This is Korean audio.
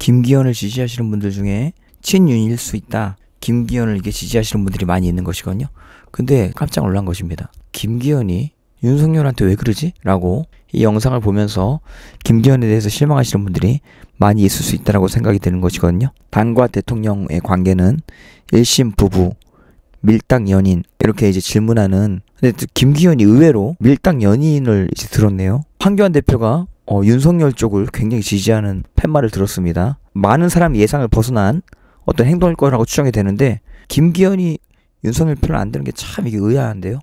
김기현을 지지하시는 분들 중에 친윤일 수 있다. 김기현을 이게 지지하시는 분들이 많이 있는 것이거든요. 근데 깜짝 놀란 것입니다. 김기현이 윤석열한테 왜 그러지? 라고 이 영상을 보면서 김기현에 대해서 실망하시는 분들이 많이 있을 수 있다라고 생각이 드는 것이거든요. 당과 대통령의 관계는 일심 부부, 밀당 연인 이렇게 이제 질문하는 근데 김기현이 의외로 밀당 연인을 이제 들었네요. 황교안 대표가 어, 윤석열 쪽을 굉장히 지지하는 팻말을 들었습니다. 많은 사람 예상을 벗어난 어떤 행동일 거라고 추정이 되는데 김기현이 윤석열 편을 안 드는 게 참 이게 의아한데요.